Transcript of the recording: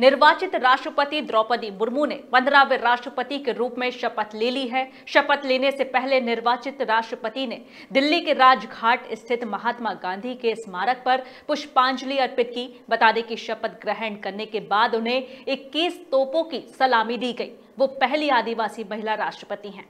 निर्वाचित राष्ट्रपति द्रौपदी मुर्मू ने पंद्रहवें राष्ट्रपति के रूप में शपथ ले ली है शपथ लेने से पहले निर्वाचित राष्ट्रपति ने दिल्ली के राजघाट स्थित महात्मा गांधी के स्मारक पर पुष्पांजलि अर्पित की बता दें कि शपथ ग्रहण करने के बाद उन्हें इक्कीस तोपों की सलामी दी गई वो पहली आदिवासी महिला राष्ट्रपति हैं